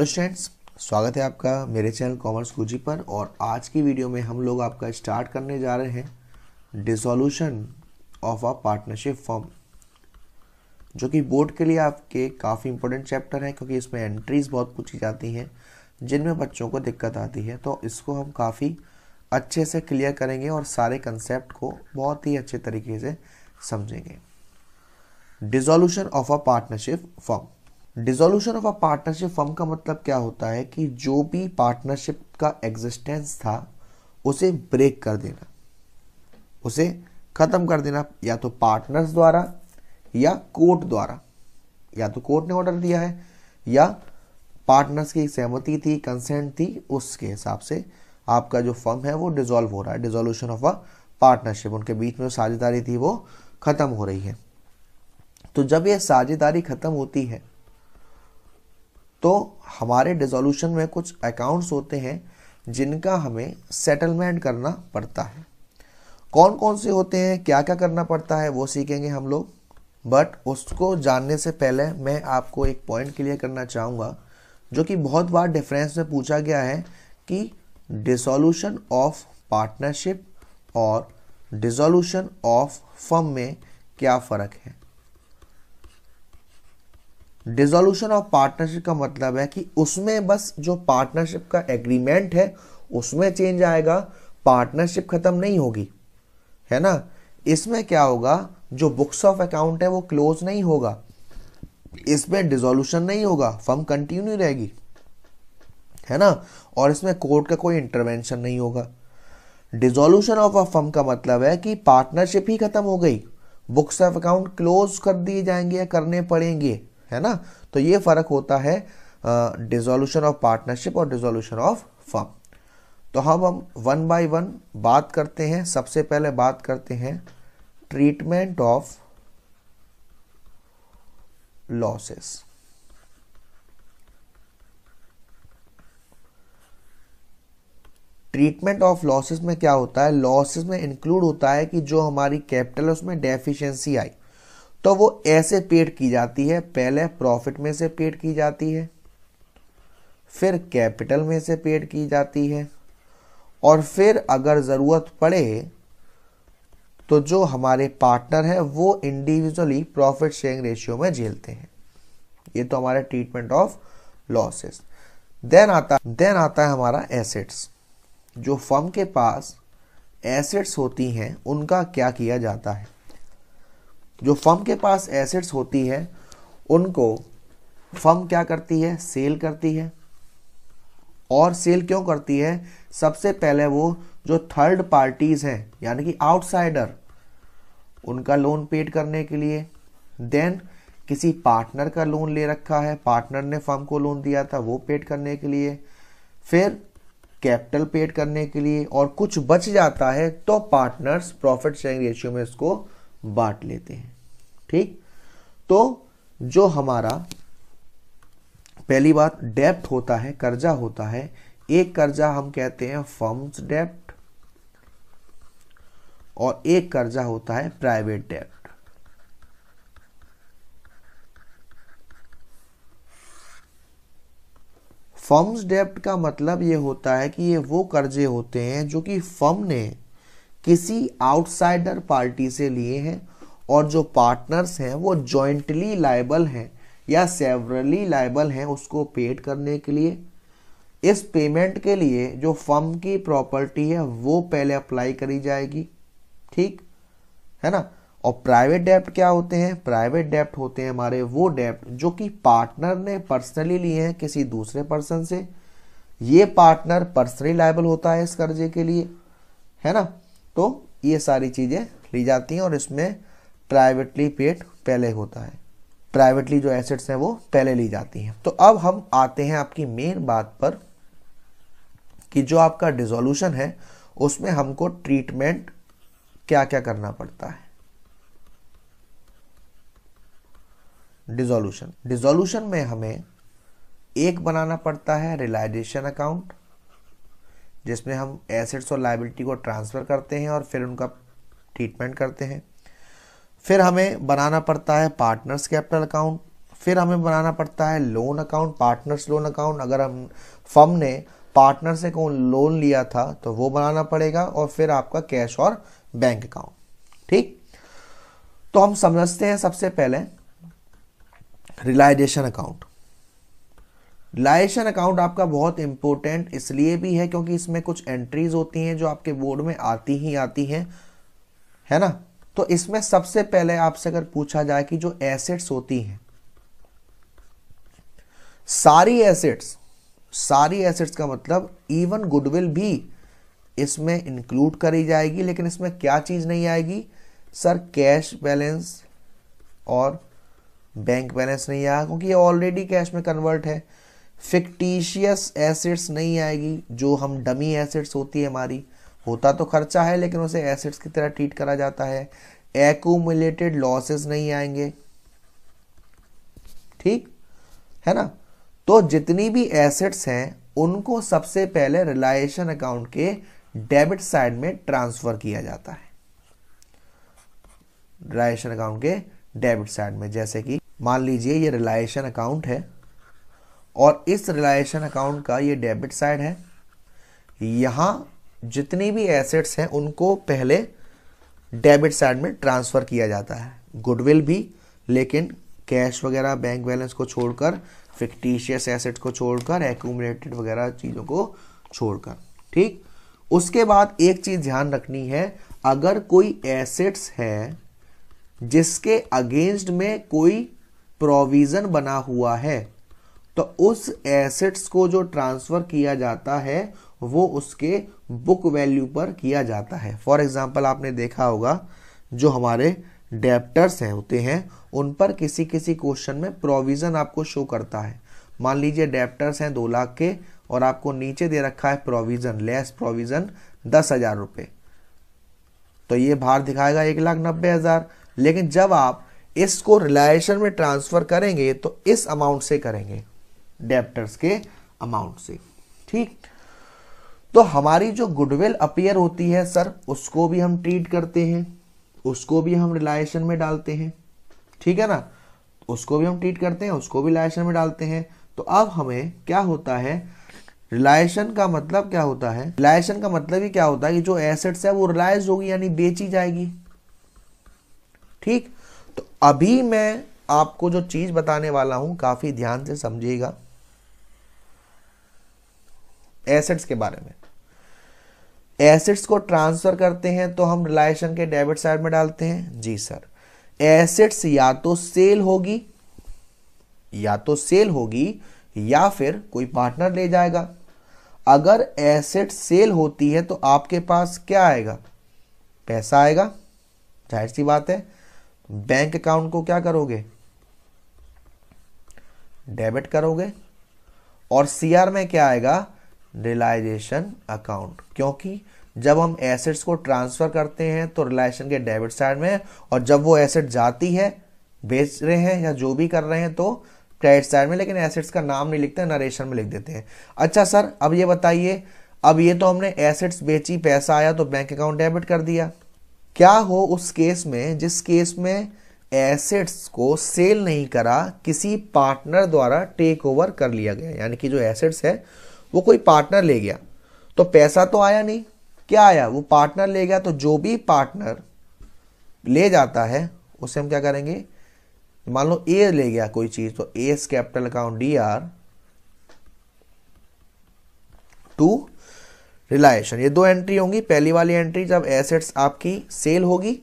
hello students स्वागत है आपका मेरे चैनल कॉमर्स गुजी पर और आज की वीडियो में हम लोग आपका स्टार्ट करने जा रहे हैं dissolution of a partnership firm जो कि बोर्ड के लिए आपके काफ़ी इंपॉर्टेंट चैप्टर है क्योंकि इसमें एंट्रीज बहुत पूछी जाती हैं जिनमें बच्चों को दिक्कत आती है तो इसको हम काफ़ी अच्छे से क्लियर करेंगे और सारे कंसेप्ट को बहुत ही अच्छे तरीके से समझेंगे dissolution of a partnership firm dissolution of a partnership firm का मतलब क्या होता है कि जो भी पार्टनरशिप का एग्जिस्टेंस था उसे ब्रेक कर देना उसे खत्म कर देना या तो पार्टनर्स द्वारा या कोर्ट द्वारा या तो कोर्ट ने ऑर्डर दिया है या पार्टनर्स की सहमति थी कंसेंट थी उसके हिसाब से आपका जो फर्म है वो डिजोल्व हो रहा है डिजोल्यूशन ऑफ अ पार्टनरशिप उनके बीच में जो साझेदारी थी वो खत्म हो रही है तो जब ये साझेदारी खत्म होती है तो हमारे डिजोल्यूशन में कुछ अकाउंट्स होते हैं जिनका हमें सेटलमेंट करना पड़ता है कौन कौन से होते हैं क्या क्या करना पड़ता है वो सीखेंगे हम लोग बट उसको जानने से पहले मैं आपको एक पॉइंट क्लियर करना चाहूँगा जो कि बहुत बार डिफरेंस में पूछा गया है कि डिसोल्यूशन ऑफ पार्टनरशिप और डिसोल्यूशन ऑफ फर्म में क्या फ़र्क है डिजोल्यूशन ऑफ पार्टनरशिप का मतलब है कि उसमें बस जो पार्टनरशिप का एग्रीमेंट है उसमें चेंज आएगा पार्टनरशिप खत्म नहीं होगी है ना इसमें क्या होगा जो बुक्स ऑफ अकाउंट है वो क्लोज नहीं होगा इसमें डिजोल्यूशन नहीं होगा फर्म कंटिन्यू रहेगी है ना और इसमें कोर्ट का कोई इंटरवेंशन नहीं होगा डिजोल्यूशन ऑफ अ फर्म का मतलब है कि पार्टनरशिप ही खत्म हो गई बुक्स ऑफ अकाउंट क्लोज कर दिए जाएंगे या करने पड़ेंगे है ना तो ये फ़र्क होता है डिजोल्यूशन ऑफ पार्टनरशिप और डिजोल्यूशन ऑफ फर्म तो हम हम वन बाय वन बात करते हैं सबसे पहले बात करते हैं treatment of losses treatment of losses में क्या होता है लॉसेस में इंक्लूड होता है कि जो हमारी कैपिटल है उसमें डेफिशिएंसी आई तो वो ऐसे पेड की जाती है पहले प्रॉफिट में से पेड की जाती है फिर कैपिटल में से पेड की जाती है और फिर अगर ज़रूरत पड़े तो जो हमारे पार्टनर हैं वो इंडिविजुअली प्रॉफिट शेयरिंग रेशियो में झेलते हैं ये तो हमारा ट्रीटमेंट ऑफ लॉसेस देन आता देन आता है हमारा एसेट्स जो फर्म के पास एसेट्स होती हैं उनका क्या किया जाता है जो फर्म के पास एसेट्स होती है उनको फर्म क्या करती है सेल करती है और सेल क्यों करती है सबसे पहले वो जो थर्ड पार्टीज हैं यानी कि आउटसाइडर उनका लोन पेड करने के लिए देन किसी पार्टनर का लोन ले रखा है पार्टनर ने फर्म को लोन दिया था वो पेड करने के लिए फिर कैपिटल पेड करने के लिए और कुछ बच जाता है तो पार्टनर्स प्रॉफिट शेयरिंग रेशियो में इसको बांट लेते हैं ठीक तो जो हमारा पहली बात डेप्ट होता है कर्जा होता है एक कर्जा हम कहते हैं फर्म्स डेप्ट और एक कर्जा होता है प्राइवेट डेप्ट फर्म्स डेप्ट का मतलब ये होता है कि ये वो कर्जे होते हैं जो कि फर्म ने किसी आउटसाइडर पार्टी से लिए हैं और जो पार्टनर्स हैं वो जॉइंटली लाइबल हैं या सेवरली लाइबल हैं उसको पेड करने के लिए इस पेमेंट के लिए जो फर्म की प्रॉपर्टी है वो पहले अप्लाई करी जाएगी ठीक है ना और प्राइवेट डेप्ट क्या होते हैं प्राइवेट डेप्ट होते हैं हमारे वो डेप्ट जो कि पार्टनर ने पर्सनली लिए हैं किसी दूसरे पर्सन से ये पार्टनर पर्सनली लाइबल होता है इस कर्जे के लिए है ना तो ये सारी चीज़ें ली जाती हैं और इसमें प्राइवेटली पेड पहले होता है प्राइवेटली जो एसेट्स हैं वो पहले ली जाती हैं तो अब हम आते हैं आपकी मेन बात पर कि जो आपका डिजोल्यूशन है उसमें हमको ट्रीटमेंट क्या क्या करना पड़ता है डिजोल्यूशन डिजोल्यूशन में हमें एक बनाना पड़ता है रिलाइजेशन अकाउंट जिसमें हम एसेट्स और लाइबिलिटी को ट्रांसफ़र करते हैं और फिर उनका ट्रीटमेंट करते हैं फिर हमें बनाना पड़ता है पार्टनर्स कैपिटल अकाउंट फिर हमें बनाना पड़ता है loan account partners loan account अगर हम फर्म ने पार्टनर से कौन लोन लिया था तो वो बनाना पड़ेगा और फिर आपका कैश और बैंक अकाउंट ठीक तो हम समझते हैं सबसे पहले रिलाइजेशन अकाउंट रिलाइजेशन अकाउंट आपका बहुत इंपॉर्टेंट इसलिए भी है क्योंकि इसमें कुछ एंट्रीज होती हैं जो आपके बोर्ड में आती ही आती हैं है ना तो इसमें सबसे पहले आपसे अगर पूछा जाए कि जो एसेट्स होती हैं सारी एसेट्स सारी एसेट्स का मतलब इवन गुडविल भी इसमें इंक्लूड करी जाएगी लेकिन इसमें क्या चीज नहीं आएगी सर कैश बैलेंस और बैंक बैलेंस नहीं आएगा क्योंकि ये ऑलरेडी कैश में कन्वर्ट है फिक्टिशियस एसेट्स नहीं आएगी जो हम डमी एसेट्स होती है हमारी होता तो खर्चा है लेकिन उसे एसेट्स की तरह ट्रीट करा जाता है एक्यूमुलेटेड लॉसेस नहीं आएंगे ठीक है ना तो जितनी भी एसेट्स हैं उनको सबसे पहले रिलायशन अकाउंट के डेबिट साइड में ट्रांसफर किया जाता है रिलायशन अकाउंट के डेबिट साइड में जैसे कि मान लीजिए ये रिलायशन अकाउंट है और इस रिलायशन अकाउंट का ये डेबिट साइड है यहां जितनी भी एसेट्स हैं उनको पहले डेबिट साइड में ट्रांसफ़र किया जाता है गुडविल भी लेकिन कैश वगैरह बैंक बैलेंस को छोड़कर फिक्टिशियस एसेट को छोड़कर एक्यूमलेटेड वगैरह चीज़ों को छोड़कर ठीक उसके बाद एक चीज़ ध्यान रखनी है अगर कोई एसेट्स है जिसके अगेंस्ट में कोई प्रोविज़न बना हुआ है तो उस एसेट्स को जो ट्रांसफ़र किया जाता है वो उसके बुक वैल्यू पर किया जाता है फॉर एग्जाम्पल आपने देखा होगा जो हमारे डेप्टर्स हैं होते हैं उन पर किसी किसी क्वेश्चन में प्रोविज़न आपको शो करता है मान लीजिए डेप्टर्स हैं दो लाख के और आपको नीचे दे रखा है प्रोविज़न लेस प्रोविज़न दस हज़ार रुपये तो ये भार दिखाएगा एक लाख नब्बे हज़ार लेकिन जब आप इसको रिलायशन में ट्रांसफ़र करेंगे तो इस अमाउंट से करेंगे डेप्टर्स के अमाउंट से ठीक तो हमारी जो गुडविल अपियर होती है सर उसको भी हम ट्रीट करते हैं उसको भी हम रिलायशन में डालते हैं ठीक है ना उसको भी हम ट्रीट करते हैं उसको भी रिलायशन में डालते हैं तो अब हमें क्या होता है रिलायशन का मतलब क्या होता है रिलायशन का मतलब ही क्या होता है कि जो एसेट्स है वो रिलायज होगी यानी बेची जाएगी ठीक तो अभी मैं आपको जो चीज बताने वाला हूं काफी ध्यान से समझिएगा एसेट्स के बारे में एसेट्स को ट्रांसफर करते हैं तो हम रिलायशन के डेबिट साइड में डालते हैं जी सर एसेट्स या तो सेल होगी या तो सेल होगी या फिर कोई पार्टनर ले जाएगा अगर एसेट सेल होती है तो आपके पास क्या आएगा पैसा आएगा जाहिर सी बात है बैंक अकाउंट को क्या करोगे डेबिट करोगे और सीआर में क्या आएगा रिलाइजेशन अकाउंट क्योंकि जब हम एसेट्स को ट्रांसफर करते हैं तो रिलाइजेशन के डेबिट साइड में और जब वो एसेट जाती है बेच रहे हैं या जो भी कर रहे हैं तो क्रेडिट साइड में लेकिन एसेट्स का नाम नहीं लिखते नरेशन में लिख देते हैं अच्छा सर अब ये बताइए अब ये तो हमने एसेट्स बेची पैसा आया तो बैंक अकाउंट डेबिट कर दिया क्या हो उस केस में जिस केस में एसेट्स को सेल नहीं करा किसी पार्टनर द्वारा टेक ओवर कर लिया गया यानी कि जो एसेट्स है वो कोई पार्टनर ले गया तो पैसा तो आया नहीं क्या आया वो पार्टनर ले गया तो जो भी पार्टनर ले जाता है उसे हम क्या करेंगे मान लो ए ले गया कोई चीज तो A capital account D R to realisation ये दो एंट्री होंगी पहली वाली एंट्री जब एसेट्स आपकी सेल होगी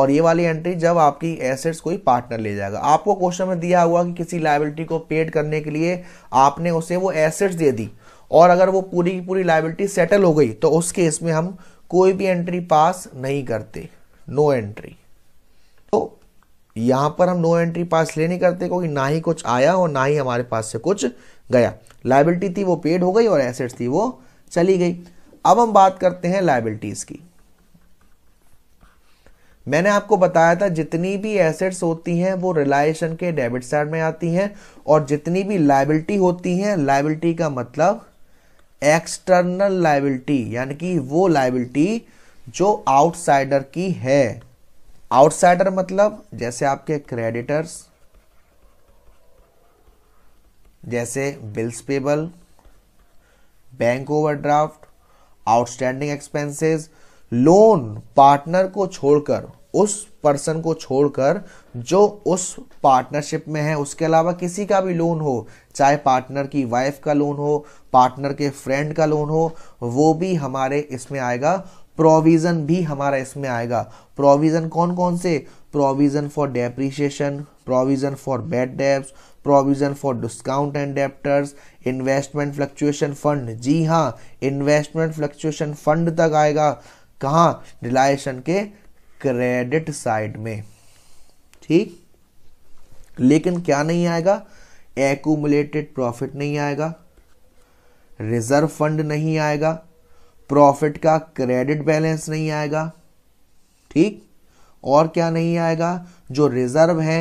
और ये वाली एंट्री जब आपकी एसेट्स कोई पार्टनर ले जाएगा आपको क्वेश्चन में दिया हुआ कि किसी लाइबिलिटी को पेड करने के लिए आपने उसे वो एसेट्स दे दी और अगर वो पूरी की पूरी लाइबिलिटी सेटल हो गई तो उस केस में हम कोई भी एंट्री पास नहीं करते नो एंट्री तो यहां पर हम नो एंट्री पास ले नहीं करते क्योंकि ना ही कुछ आया और ना ही हमारे पास से कुछ गया लाइबिलिटी थी वो पेड हो गई और एसेट्स थी वो चली गई अब हम बात करते हैं लाइबिलिटीज़ की मैंने आपको बताया था जितनी भी एसेट्स होती हैं वो रिलायशन के डेबिट साइड में आती हैं और जितनी भी लाइबिलिटी होती हैं लाइबिलिटी का मतलब एक्सटर्नल लाइबिलिटी यानी कि वो लाइबिलिटी जो आउटसाइडर की है आउटसाइडर मतलब जैसे आपके क्रेडिटर्स जैसे bills payable bank overdraft outstanding expenses loan partner को छोड़कर उस पर्सन को छोड़कर जो उस पार्टनरशिप में है उसके अलावा किसी का भी लोन हो चाहे पार्टनर की वाइफ का लोन हो पार्टनर के फ्रेंड का लोन हो वो भी हमारे इसमें आएगा प्रोविज़न भी हमारा इसमें आएगा प्रोविज़न कौन कौन से provision for depreciation provision for bad debts provision for discount and debtors investment fluctuation fund जी हाँ इन्वेस्टमेंट फ्लक्चुएशन फंड तक आएगा कहाँ रिलायशन के क्रेडिट साइड में ठीक लेकिन क्या नहीं आएगा एक्मुलेटेड प्रॉफिट नहीं आएगा रिजर्व फंड नहीं आएगा प्रॉफिट का क्रेडिट बैलेंस नहीं आएगा ठीक और क्या नहीं आएगा जो रिजर्व है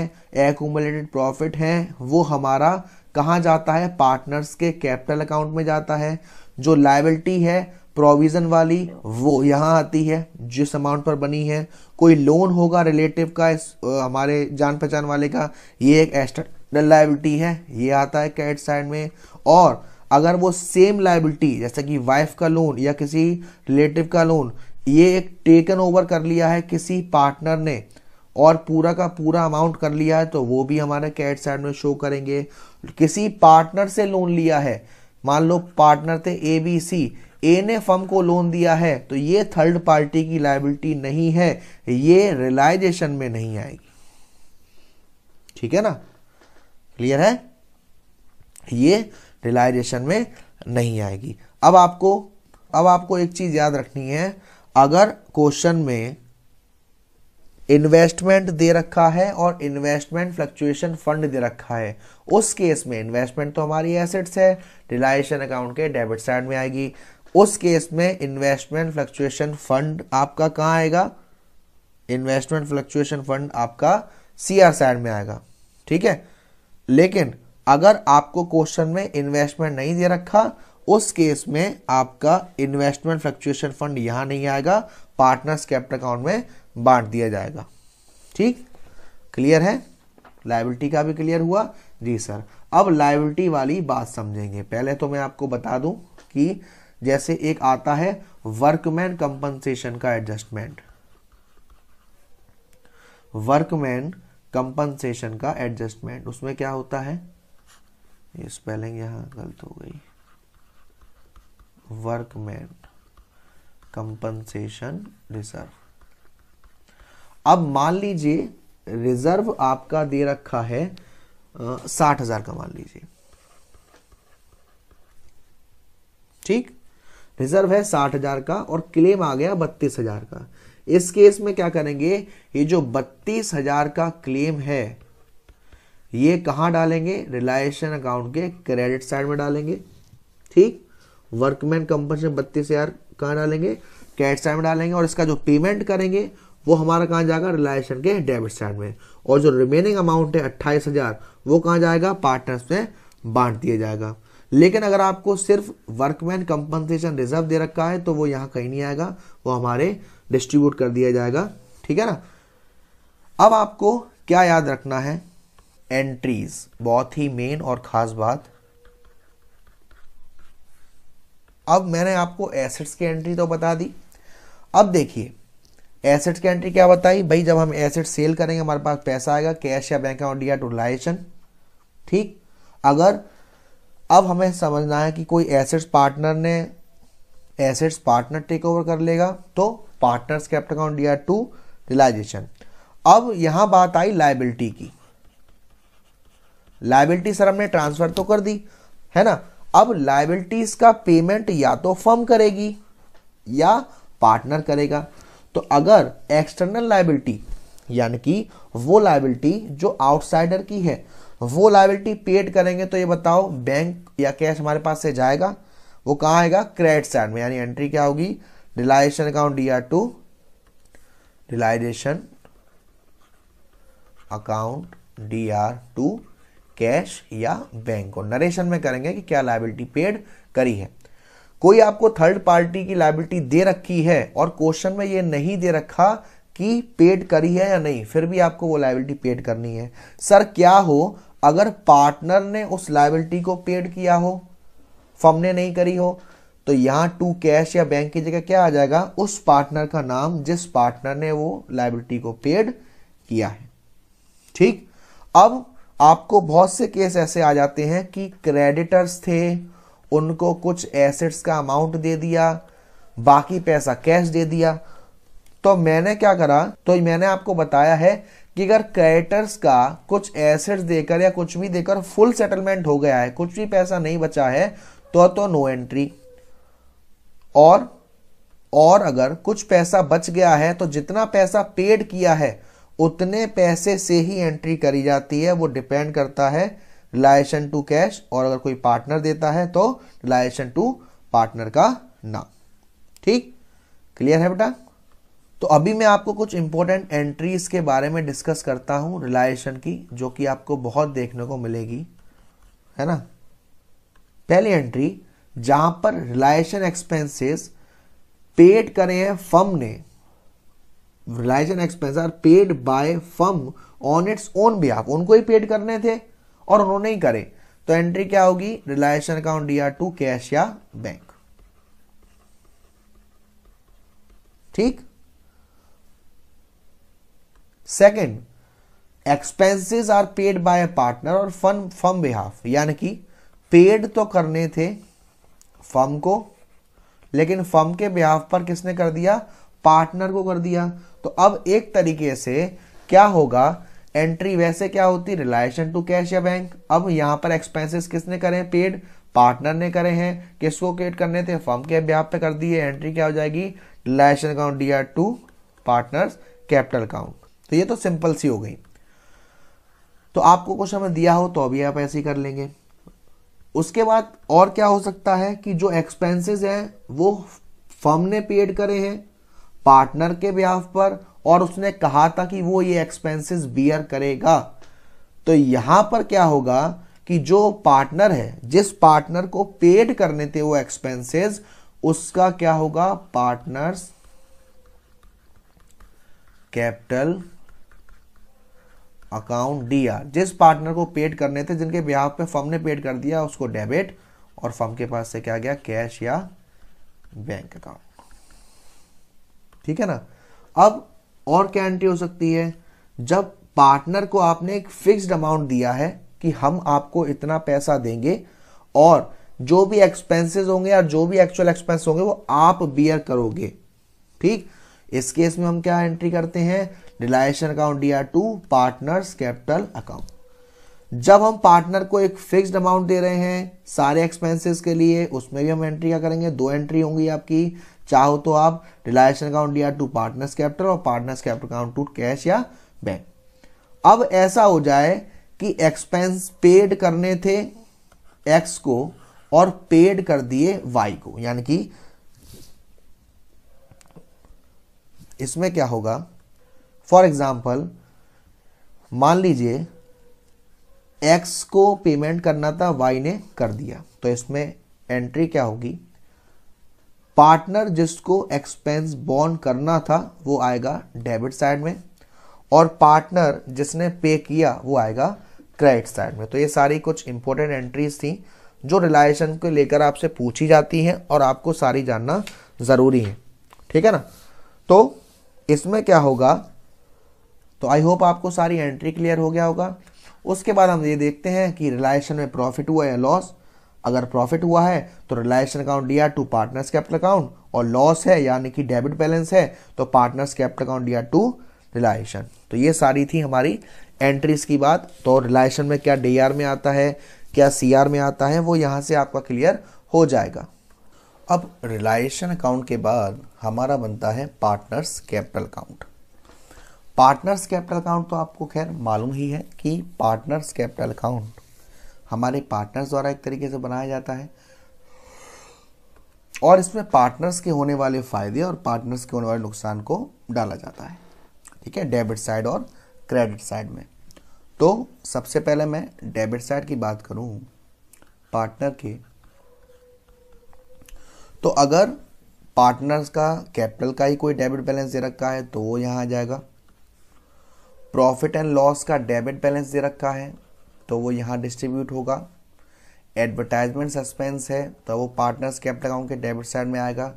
एक्यूमुलेटेड प्रॉफिट है वो हमारा कहाँ जाता है पार्टनर्स के कैपिटल अकाउंट में जाता है जो लाइबिलिटी है प्रोविजन वाली वो यहाँ आती है जिस अमाउंट पर बनी है कोई लोन होगा रिलेटिव का इस, हमारे जान पहचान वाले का ये एक एक्सटर्नल लाइबिलिटी है ये आता है कैट साइड में और अगर वो सेम लाइबिलिटी जैसे कि वाइफ का लोन या किसी रिलेटिव का लोन ये एक टेकन ओवर कर लिया है किसी पार्टनर ने और पूरा का पूरा अमाउंट कर लिया है तो वो भी हमारे कैट साइड में शो करेंगे किसी पार्टनर से लोन लिया है मान लो पार्टनर थे ए बी सी ए ने फर्म को लोन दिया है तो ये थर्ड पार्टी की लाइबिलिटी नहीं है ये रिलाइजेशन में नहीं आएगी ठीक है ना क्लियर है ये रिलाइजेशन में नहीं आएगी अब आपको अब आपको एक चीज याद रखनी है अगर क्वेश्चन में इन्वेस्टमेंट दे रखा है और इन्वेस्टमेंट फ्लक्चुएशन फंड दे रखा है उस केस में इन्वेस्टमेंट तो हमारी एसेट्स है रिलाइजेशन अकाउंट के डेबिट साइड में आएगी उस केस में इन्वेस्टमेंट फ्लक्चुएशन फंड आपका कहां आएगा इन्वेस्टमेंट फ्लक्चुएशन फंड आपका सी आर सैड में आएगा ठीक है लेकिन अगर आपको क्वेश्चन में इन्वेस्टमेंट नहीं दे रखा उस केस में आपका इन्वेस्टमेंट फ्लक्चुएशन फंड यहां नहीं आएगा पार्टनर्स कैप्ट अकाउंट में बांट दिया जाएगा ठीक क्लियर है लाइबिलिटी का भी क्लियर हुआ जी सर अब लाइबिलिटी वाली बात समझेंगे पहले तो मैं आपको बता दूं कि जैसे एक आता है वर्कमैन कंपनसेशन का एडजस्टमेंट वर्कमैन कंपनसेशन का एडजस्टमेंट उसमें क्या होता है ये स्पेलिंग यहां गलत हो गई वर्कमैन कंपनसेशन रिजर्व अब मान लीजिए रिजर्व आपका दे रखा है साठ हजार का मान लीजिए ठीक रिजर्व है साठ हजार का और क्लेम आ गया बत्तीस हजार का इस केस में क्या करेंगे ये जो बत्तीस हजार का क्लेम है ये कहाँ डालेंगे रिलायशन अकाउंट के क्रेडिट साइड में डालेंगे ठीक वर्कमैन कंपनी में बत्तीस हजार कहाँ डालेंगे क्रेडिट साइड में डालेंगे और इसका जो पेमेंट करेंगे वो हमारा कहाँ जाएगा रिलायशन के डेबिट साइड में और जो रिमेनिंग अमाउंट है अट्ठाईस हजार वो कहाँ जाएगा पार्टनर्स में बांट दिया जाएगा लेकिन अगर आपको सिर्फ वर्कमैन कंपनसेशन रिजर्व दे रखा है तो वो यहां कहीं नहीं आएगा वो हमारे डिस्ट्रीब्यूट कर दिया जाएगा ठीक है ना अब आपको क्या याद रखना है एंट्रीज बहुत ही मेन और खास बात अब मैंने आपको एसेट्स की एंट्री तो बता दी अब देखिए एसेट्स की एंट्री क्या बताई भाई जब हम एसेट सेल करेंगे हमारे पास पैसा आएगा कैश या बैंक अकाउंट या टू ठीक अगर अब हमें समझना है कि कोई एसेट्स पार्टनर ने एसेट्स पार्टनर टेक ओवर कर लेगा तो partners capital account D R to realisation अब यहां बात आई लाइबिलिटी की लाइबिलिटी सर हमने ट्रांसफर तो कर दी है ना अब लाइबिलिटीज का पेमेंट या तो फर्म करेगी या पार्टनर करेगा तो अगर एक्सटर्नल लाइबिलिटी यानी कि वो लाइबिलिटी जो आउटसाइडर की है वो लाइबिलिटी पेड करेंगे तो ये बताओ बैंक या कैश हमारे पास से जाएगा वो कहाँ आएगा क्रेडिट साइड में यानी एंट्री क्या होगी realisation account D R to realisation account D R to cash या बैंक और नरेशन में करेंगे कि क्या लाइबिलिटी पेड करी है कोई आपको थर्ड पार्टी की लाइबिलिटी दे रखी है और क्वेश्चन में ये नहीं दे रखा कि पेड करी है या नहीं फिर भी आपको वो लाइबिलिटी पेड करनी है सर क्या हो अगर पार्टनर ने उस लाइबिलिटी को पेड किया हो फर्म ने नहीं करी हो तो यहां टू कैश या बैंक की जगह क्या आ जाएगा उस पार्टनर का नाम जिस पार्टनर ने वो लाइबिलिटी को पेड किया है ठीक अब आपको बहुत से केस ऐसे आ जाते हैं कि क्रेडिटर्स थे उनको कुछ एसेट्स का अमाउंट दे दिया बाकी पैसा कैश दे दिया तो मैंने क्या करा तो मैंने आपको बताया है कि अगर क्रेडिटर्स का कुछ एसेट्स देकर या कुछ भी देकर फुल सेटलमेंट हो गया है कुछ भी पैसा नहीं बचा है तो तो नो एंट्री और और अगर कुछ पैसा बच गया है तो जितना पैसा पेड किया है उतने पैसे से ही एंट्री करी जाती है वो डिपेंड करता है रिलायशन टू कैश और अगर कोई पार्टनर देता है तो रिलायशन टू पार्टनर का नाम ठीक क्लियर है बेटा तो अभी मैं आपको कुछ इंपॉर्टेंट एंट्रीज के बारे में डिस्कस करता हूं रिलायशन की जो कि आपको बहुत देखने को मिलेगी है ना पहली एंट्री जहां पर रिलायशन एक्सपेंसेस पेड करे हैं फर्म ने realisation expense are paid by firm on its own आप उनको ही पेड करने थे और उन्होंने ही करे तो एंट्री क्या होगी realisation account D to cash या बैंक ठीक second expenses are paid by partner और फन फर्म बिहाफ यानी कि पेड तो करने थे फर्म को लेकिन फर्म के बिहाफ पर किसने कर दिया पार्टनर को कर दिया तो अब एक तरीके से क्या होगा एंट्री वैसे क्या होती रिलायशन टू कैश या बैंक अब यहां पर एक्सपेंसेस किसने करे पेड पार्टनर ने करे हैं किसको क्रिएट करने थे फर्म के बिहाफ पे कर दिए एंट्री क्या हो जाएगी realisation account D to partners capital account तो ये तो सिंपल सी हो गई तो आपको कुछ में दिया हो तो अभी आप ऐसे ही कर लेंगे उसके बाद और क्या हो सकता है कि जो एक्सपेंसेस हैं वो फर्म ने पेड करे हैं पार्टनर के ब्याह पर और उसने कहा था कि वो ये एक्सपेंसेस बियर करेगा तो यहां पर क्या होगा कि जो पार्टनर है जिस पार्टनर को पेड करने थे वो एक्सपेंसेस उसका क्या होगा पार्टनर्स कैपिटल अकाउंट डी जिस पार्टनर को पेड करने थे जिनके ब्याह पे फर्म ने पेड कर दिया उसको डेबिट और फर्म के पास से क्या गया कैश या बैंक अकाउंट ठीक है ना अब और क्या एंट्री हो सकती है जब पार्टनर को आपने एक फिक्स्ड अमाउंट दिया है कि हम आपको इतना पैसा देंगे और जो भी एक्सपेंसेस होंगे या जो भी एक्चुअल एक्सपेंस होंगे वो आप बियर करोगे ठीक इस केस में हम क्या एंट्री करते हैं रिलायशन अकाउंट या टू पार्टनर्स कैपिटल अकाउंट जब हम पार्टनर को एक फिक्स्ड अमाउंट दे रहे हैं सारे एक्सपेंसेस के लिए उसमें भी हम एंट्री क्या करेंगे दो एंट्री होंगी आपकी चाहो तो आप रिलायशन अकाउंट या टू पार्टनर्स कैपिटल और partners capital account to cash या बैंक अब ऐसा हो जाए कि एक्सपेंस पेड करने थे एक्स को और पेड कर दिए वाई को यानी कि इसमें क्या होगा फॉर एग्जाम्पल मान लीजिए एक्स को पेमेंट करना था वाई ने कर दिया तो इसमें एंट्री क्या होगी पार्टनर जिसको एक्सपेंस बॉन्ड करना था वो आएगा डेबिट साइड में और पार्टनर जिसने पे किया वो आएगा क्रेडिट साइड में तो ये सारी कुछ इंपॉर्टेंट एंट्रीज थी जो रिलायशन को लेकर आपसे पूछी जाती हैं और आपको सारी जानना ज़रूरी है ठीक है ना तो इसमें क्या होगा तो आई होप आपको सारी एंट्री क्लियर हो गया होगा उसके बाद हम ये देखते हैं कि रिलायशन में प्रॉफिट हुआ या लॉस अगर प्रॉफिट हुआ है तो realisation account D to partners capital account और लॉस है यानी कि डेबिट बैलेंस है तो partners capital account D to realisation तो ये सारी थी हमारी एंट्रीज की बात तो रिलायशन में क्या डी में आता है क्या सी में आता है वो यहाँ से आपका क्लियर हो जाएगा अब रिलायशन अकाउंट के बाद हमारा बनता है partners capital account partners capital account तो आपको खैर मालूम ही है कि पार्टनर्स कैपिटल अकाउंट हमारे पार्टनर्स द्वारा एक तरीके से बनाया जाता है और इसमें पार्टनर्स के होने वाले फायदे और पार्टनर्स के होने वाले नुकसान को डाला जाता है ठीक है डेबिट साइड और क्रेडिट साइड में तो सबसे पहले मैं डेबिट साइड की बात करूं पार्टनर के तो अगर पार्टनर्स का कैपिटल का ही कोई डेबिट बैलेंस दे रखा है तो वो यहाँ आ जाएगा प्रॉफिट एंड लॉस का डेबिट बैलेंस दे रखा है तो वो यहाँ डिस्ट्रीब्यूट होगा एडवर्टाइजमेंट सस्पेंस है तो वो पार्टनर्स कैपिटल अकाउंट के डेबिट साइड में आएगा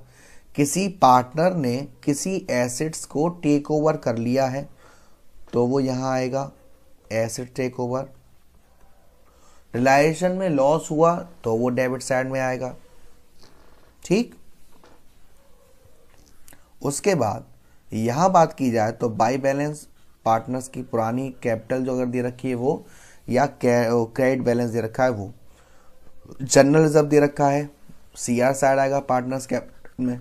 किसी पार्टनर ने किसी एसेट्स को टेक ओवर कर लिया है तो वो यहाँ आएगा एसेट टेक ओवर रिलाइजेशन में लॉस हुआ तो वो डेबिट साइड में आएगा ठीक उसके बाद यहां बात की जाए तो बाई बैलेंस पार्टनर्स की पुरानी कैपिटल जो अगर दे रखी है वो या क्रेडिट बैलेंस दे रखा है वो जनरल रिजर्व दे रखा है सी आर साइड आएगा पार्टनर्स कैपिटल में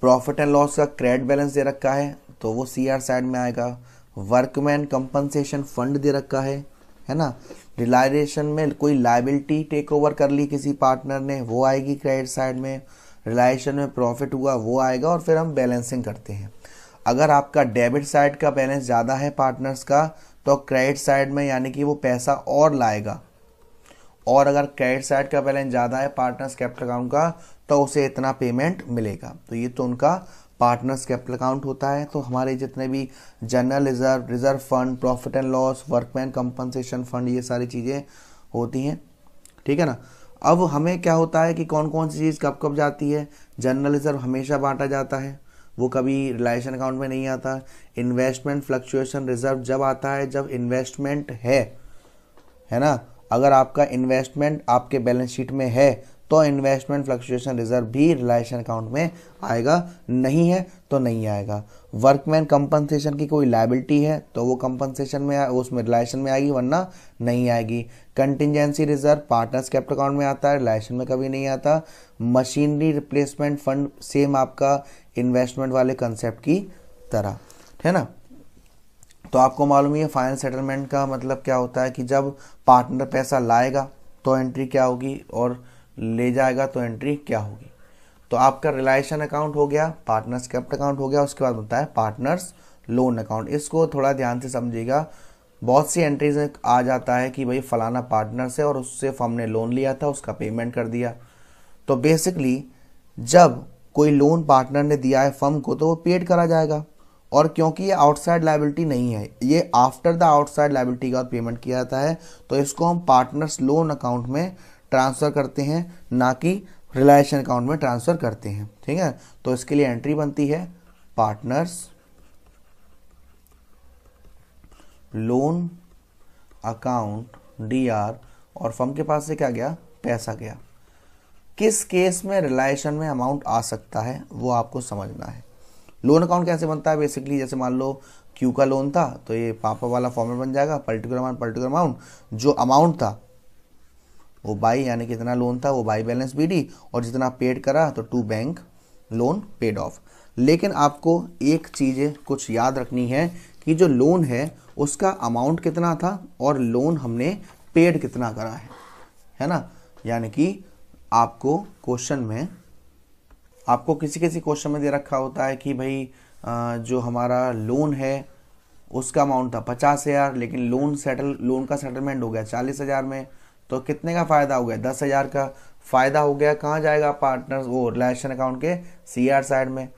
प्रॉफिट एंड लॉस का क्रेडिट बैलेंस दे रखा है तो वो सी आर साइड में आएगा वर्कमैन कंपनसेशन फंड दे रखा है है ना रिलाइजेशन में कोई लाइबिलिटी टेक ओवर कर ली किसी पार्टनर ने वो आएगी क्रेडिट साइड में रिलाइजेशन में प्रॉफिट हुआ वो आएगा और फिर हम बैलेंसिंग करते हैं अगर आपका डेबिट साइड का बैलेंस ज़्यादा है पार्टनर्स का तो क्रेडिट साइड में यानी कि वो पैसा और लाएगा और अगर क्रेडिट साइड का बैलेंस ज़्यादा है पार्टनर्स कैपिटल अकाउंट का तो उसे इतना पेमेंट मिलेगा तो ये तो उनका पार्टनर्स कैपिटल अकाउंट होता है तो हमारे जितने भी general reserve reserve fund profit and loss workman compensation fund ये सारी चीज़ें होती हैं ठीक है ना अब हमें क्या होता है कि कौन कौन सी चीज़ कब कब जाती है जनरल रिजर्व हमेशा बांटा जाता है वो कभी रिलायशन अकाउंट में नहीं आता इन्वेस्टमेंट फ्लक्चुएशन रिजर्व जब आता है जब इन्वेस्टमेंट है है ना अगर आपका इन्वेस्टमेंट आपके बैलेंस शीट में है तो इन्वेस्टमेंट फ्लक्चुएशन रिजर्व भी रिलायशन अकाउंट में आएगा नहीं है तो नहीं आएगा वर्कमैन कंपनसेशन की कोई लाइबिलिटी है तो वो कंपनसेशन में उसमें रिलायशन में आएगी वरना नहीं आएगी contingency reserve partners capital account में आता है रिलायशन में कभी नहीं आता मशीनरी रिप्लेसमेंट फंड सेम आपका इन्वेस्टमेंट वाले कंसेप्ट की तरह है ना तो आपको मालूम ही है फाइनल सेटलमेंट का मतलब क्या होता है कि जब पार्टनर पैसा लाएगा तो एंट्री क्या होगी और ले जाएगा तो एंट्री क्या होगी तो आपका रिलायशन अकाउंट हो गया पार्टनर्स कैप्ट अकाउंट हो गया उसके बाद बनता है पार्टनर्स लोन अकाउंट इसको थोड़ा ध्यान से समझिएगा बहुत सी एंट्रीज आ जाता है कि भाई फलाना पार्टनर्स है और उससे फर्म ने लोन लिया था उसका पेमेंट कर दिया तो बेसिकली जब कोई लोन पार्टनर ने दिया है फर्म को तो वो पेड करा जाएगा और क्योंकि ये आउटसाइड लाइबिलिटी नहीं है ये आफ्टर द आउटसाइड लाइबिलिटी का पेमेंट किया जाता है तो इसको हम पार्टनर्स लोन अकाउंट में ट्रांसफ़र करते हैं ना कि रिलायशन अकाउंट में ट्रांसफ़र करते हैं ठीक है तो इसके लिए एंट्री बनती है partners loan account D R और फर्म के पास से क्या गया पैसा गया किस केस में रिलाइशन में अमाउंट आ सकता है वो आपको समझना है लोन अकाउंट कैसे बनता है बेसिकली जैसे मान लो क्यू का लोन था तो ये पापा वाला फॉर्मेट बन जाएगा पर्टिकुलर अमाउंट पर्टिकुलर अमाउंट जो अमाउंट था वो बाई यानी कि इतना लोन था वो बाई बैलेंस बी और जितना पेड करा तो to bank loan paid off लेकिन आपको एक चीज कुछ याद रखनी है कि जो लोन है उसका अमाउंट कितना था और लोन हमने पेड कितना करा है है ना यानी कि आपको क्वेश्चन में आपको किसी किसी क्वेश्चन में दे रखा होता है कि भाई जो हमारा लोन है उसका अमाउंट था पचास हज़ार लेकिन लोन सेटल लोन का सेटलमेंट हो गया चालीस हज़ार में तो कितने का फ़ायदा हो गया दस हज़ार का फ़ायदा हो गया कहाँ जाएगा पार्टनर वो रिलेशन अकाउंट के सी आर साइड में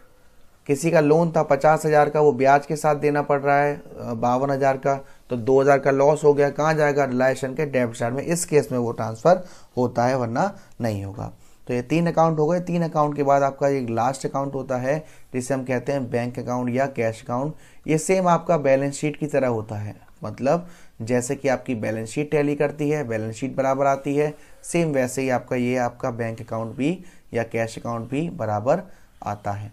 किसी का लोन था पचास हज़ार का वो ब्याज के साथ देना पड़ रहा है बावन हज़ार का तो 2000 का लॉस हो गया कहाँ जाएगा रिलायशन के डेबिट साइड में इस केस में वो ट्रांसफर होता है वरना नहीं होगा तो ये तीन अकाउंट हो गए तीन अकाउंट के बाद आपका एक लास्ट अकाउंट होता है जिसे हम कहते हैं बैंक अकाउंट या कैश अकाउंट ये सेम आपका बैलेंस शीट की तरह होता है मतलब जैसे कि आपकी बैलेंस शीट टैली करती है बैलेंस शीट बराबर आती है सेम वैसे ही आपका ये आपका बैंक अकाउंट भी या कैश अकाउंट भी बराबर आता है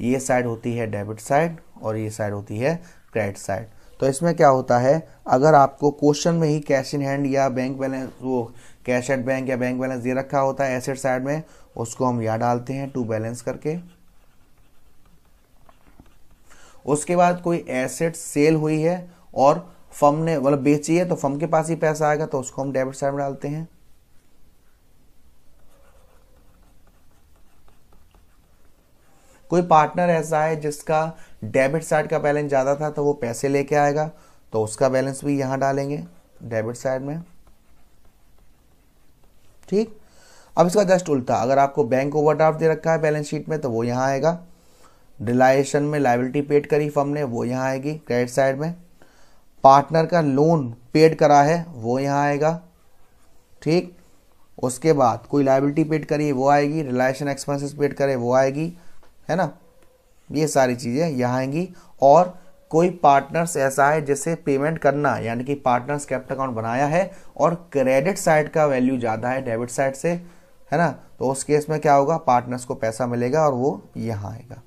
ये साइड होती है डेबिट साइड और ये साइड होती है क्रेडिट साइड तो इसमें क्या होता है अगर आपको क्वेश्चन में ही कैश इन हैंड या बैंक बैलेंस वो कैश एट बैंक या बैंक बैलेंस दे रखा होता है एसेट साइड में उसको हम यहाँ डालते हैं टू बैलेंस करके उसके बाद कोई एसेट सेल हुई है और फर्म ने मतलब बेची है तो फर्म के पास ही पैसा आएगा तो उसको हम डेबिट साइड में डालते हैं कोई पार्टनर ऐसा है जिसका डेबिट साइड का बैलेंस ज़्यादा था तो वो पैसे लेके आएगा तो उसका बैलेंस भी यहाँ डालेंगे डेबिट साइड में ठीक अब इसका जस्ट उल्टा अगर आपको बैंक ओवरड्राफ्ट दे रखा है बैलेंस शीट में तो वो यहाँ आएगा रिलाइशन में लाइबिलिटी पेड करी फर्म ने वो यहाँ आएगी क्रेडिट साइड में पार्टनर का लोन पेड करा है वो यहाँ आएगा ठीक उसके बाद कोई लाइबिलिटी पेड करी वो आएगी रिलायशन एक्सपेंसिस पेड करे वो आएगी है ना ये सारी चीज़ें यहाँ आएंगी और कोई पार्टनर्स ऐसा है जिसे पेमेंट करना यानी कि पार्टनर्स कैप्ट अकाउंट बनाया है और क्रेडिट साइड का वैल्यू ज़्यादा है डेबिट साइड से है ना तो उस केस में क्या होगा पार्टनर्स को पैसा मिलेगा और वो यहाँ आएगा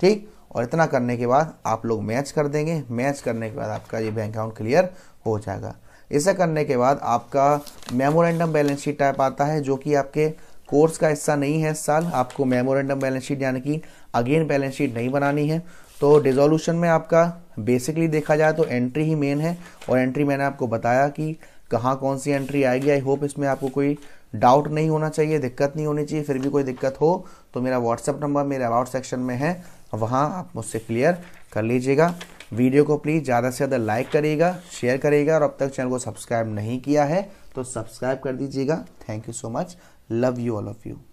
ठीक और इतना करने के बाद आप लोग मैच कर देंगे मैच करने के बाद आपका ये बैंक अकाउंट क्लियर हो जाएगा इसे करने के बाद आपका मेमोरेंडम बैलेंस शीट टाइप आता है जो कि आपके कोर्स का हिस्सा नहीं है इस साल आपको मेमोरेंडम बैलेंस शीट यानी कि अगेन बैलेंस शीट नहीं बनानी है तो डिजोल्यूशन में आपका बेसिकली देखा जाए तो एंट्री ही मेन है और एंट्री मैंने आपको बताया कि कहाँ कौन सी एंट्री आएगी आई होप इसमें आपको कोई डाउट नहीं होना चाहिए दिक्कत नहीं होनी चाहिए फिर भी कोई दिक्कत हो तो मेरा व्हाट्सअप नंबर मेरे अबाउट सेक्शन में है वहाँ आप मुझसे क्लियर कर लीजिएगा वीडियो को प्लीज़ ज़्यादा से ज़्यादा लाइक करिएगा शेयर करिएगा और अब तक चैनल को सब्सक्राइब नहीं किया है तो सब्सक्राइब कर दीजिएगा thank you so much love you all of you